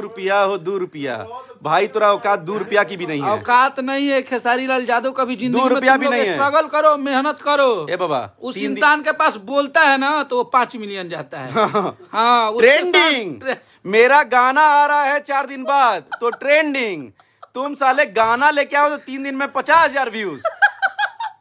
रुपया हो दो रुपया भाई तुरा औकात दो रुपया की भी नहीं है औकात नहीं है खेसारी लाल यादव का भी जिंदगी रुपया भी नहीं है स्ट्रगल करो मेहनत करो ए बाबा उस इंसान के पास बोलता है ना तो वो मिलियन जाता है हाँ ट्रेंडिंग हाँ। ट्रे... हाँ, मेरा गाना आ रहा है चार दिन बाद तो ट्रेंडिंग तुम साले गाना लेके आओ तो तीन दिन में पचास हजार व्यूज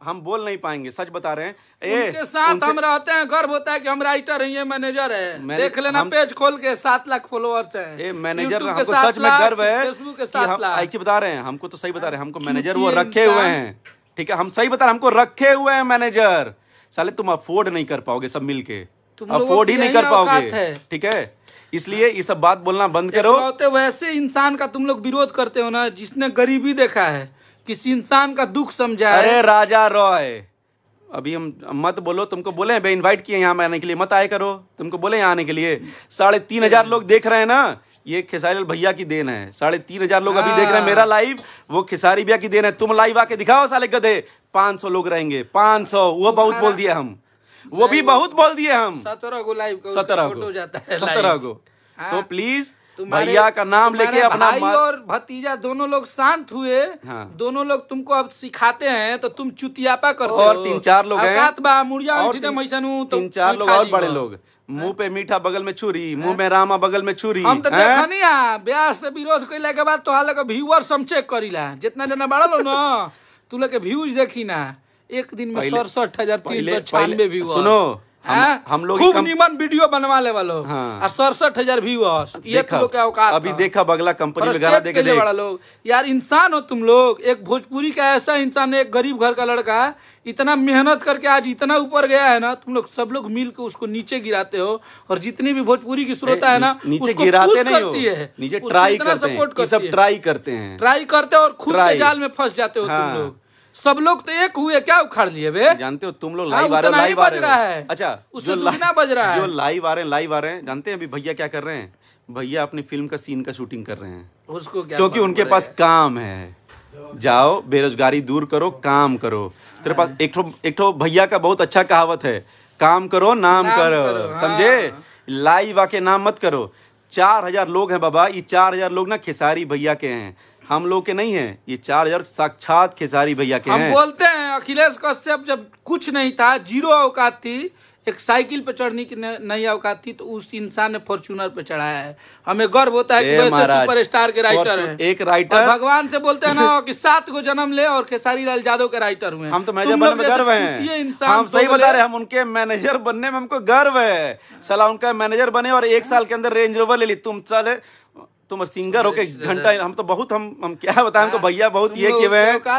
हम बोल नहीं पाएंगे सच बता रहे हैं ए, उनके साथ हम रहते हैं गर्व होता है कि हम राइटर हैं ये मैनेजर है मैने... देख लेना हम... पेज खोल के सात लाख फॉलोअर्स है ए मैनेजर हमको सच में गर्व है फेसबुक के साथ हम बता रहे हैं हमको तो सही बता रहे हैं हमको मैनेजर वो रखे हुए हैं ठीक है हम सही बता रहे हमको रखे हुए हैं मैनेजर साले तुम अफोर्ड नहीं कर पाओगे सब मिलके अफोर्ड ही नहीं कर पाओगे ठीक है इसलिए ये सब बात बोलना बंद करो वैसे इंसान का तुम लोग विरोध करते हो ना जिसने गरीबी देखा है किसी इंसान का दुख समझा अरे राजा रॉय अभी हम मत बोलो तुमको बोले भाई इनवाइट किए यहाँ आने के लिए मत आए करो तुमको बोले यहाँ आने के लिए साढ़े तीन हजार लोग देख रहे हैं ना ये खेसारी भैया की देन है साढ़े तीन हजार लोग अभी देख रहे हैं हाँ। मेरा लाइव वो खेसारी भैया की देन है तुम लाइव आके दिखाओ साले गधे पाँच सौ लोग रहेंगे पाँच सौ वो बहुत बोल दिए हम वो भी बहुत बोल दिए हम सत्रह को लाइव सत्रह को जाता है सत्रह को हाँ। तो प्लीज भैया का नाम लेके अपना भाई और भतीजा दोनों लोग शांत हुए हाँ। दोनों लोग तुमको अब सिखाते हैं तो तुम चुतियापा करो और तीन चार लोग हैं तो तीन चार लोग और बड़े लोग मुंह हाँ। पे मीठा बगल में छुरी हाँ। मुंह में रामा बगल में छुरी हम तो हाँ। देखा नहीं आ ब्याह से विरोध कैला के बाद तोहार लगे व्यूअर हम चेक करीला जितना जना बाड़ा लो ना तू लोग व्यूज देखी ना एक दिन में सड़सठ हजार तीन सौ छियानवे व्यूअर सुनो हाँ? हम, लोग खूब निमन वीडियो बनवा ले वालो हाँ। सड़सठ हजार व्यू ये तुम तो औकात अभी देखा बगला कंपनी वगैरह देख ले बड़ा लोग यार इंसान हो तुम लोग एक भोजपुरी का ऐसा इंसान है एक गरीब घर का लड़का इतना मेहनत करके आज इतना ऊपर गया है ना तुम लोग सब लोग मिल के उसको नीचे गिराते हो और जितनी भी भोजपुरी की श्रोता है ना नीचे गिराते नहीं हो नीचे ट्राई करते हैं सब ट्राई करते हैं ट्राई करते हैं और खुद के जाल में फंस जाते हो तुम हाँ। लोग सब लोग तो एक हुए क्या उखाड़ लिए बे जानते हो तुम लोग लाइव हाँ, आ रहे लाइव आ रहे है अच्छा उससे दुगना बज रहा है जो लाइव आ रहे हैं लाइव आ रहे हैं जानते हैं अभी भैया क्या कर रहे हैं भैया अपनी फिल्म का सीन का शूटिंग कर रहे हैं उसको क्या क्योंकि उनके पास काम है जाओ बेरोजगारी दूर करो काम करो तेरे हाँ। पास एक एक भैया का बहुत अच्छा कहावत है काम करो नाम, नाम करो, करो समझे लाइव हाँ। आके नाम मत करो चार हजार लोग हैं बाबा ये चार हजार लोग ना खेसारी भैया के हैं हम लोग के नहीं है ये चार हजार साक्षात खेसारी भैया के हम हैं बोलते हैं अखिलेश कश्यप जब कुछ नहीं था जीरो औकात थी एक साइकिल पर चढ़ने की नई अवकात थी तो उस इंसान ने फॉर्चूनर पे चढ़ाया है हमें गर्व होता है कि वैसे सुपरस्टार के राइटर हैं एक राइटर भगवान से बोलते हैं ना कि सात को जन्म ले और खेसारी लाल यादव के राइटर हुए हम तो मैनेजर में गर्व है हम सही बता रहे हम उनके मैनेजर बनने में हमको गर्व है सलाह उनका मैनेजर बने और एक साल के अंदर रेंज रोवर ले ली तुम चले तुम सिंगर हो के घंटा हम तो बहुत हम हम क्या बताएं हमको हाँ, भैया बहुत ये किए हुए हैं